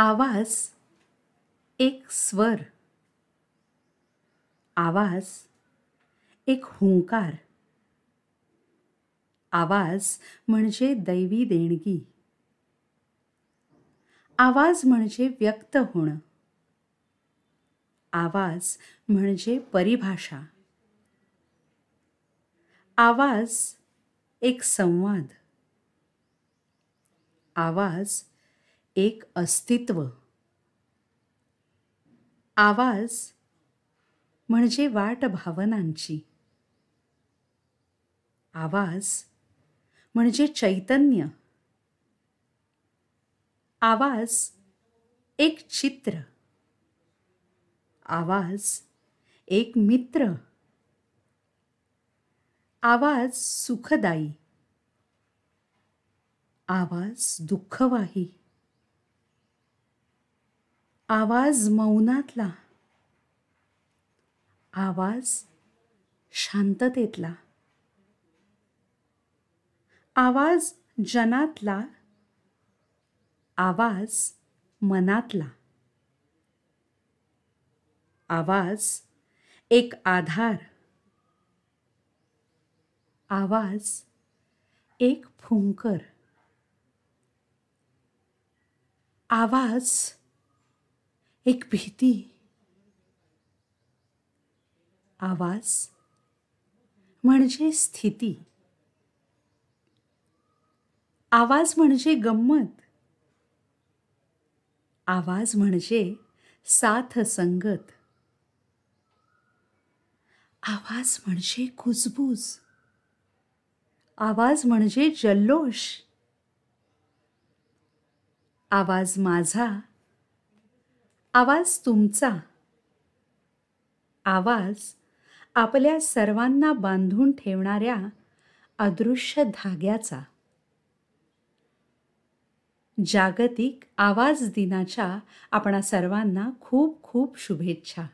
आवाज एक स्वर आवाज एक हुंकार आवाज म्हणजे दैवी देणगी आवाज म्हणजे व्यक्त होणं आवाज म्हणजे परिभाषा आवाज एक संवाद आवाज एक अस्तित्व आवाज म्हणजे वाट भावनांची आवाज म्हणजे चैतन्य आवाज एक चित्र आवाज एक मित्र आवाज सुखदायी आवाज दुःखवाही आवाज मौनातला आवाज शांततेतला आवाज जनातला आवाज मनातला आवाज एक आधार आवाज एक फुंकर आवाज एक भीती आवाज म्हणजे स्थिती आवाज म्हणजे गंमत आवाज म्हणजे साथ संगत आवाज म्हणजे कुजबूज आवाज म्हणजे जल्लोष आवाज माझा आवाज तुमचा आवाज आपल्या सर्वांना बांधून ठेवणाऱ्या अदृश्य धाग्याचा जागतिक आवाज दिनाच्या आपणा सर्वांना खूप खूप शुभेच्छा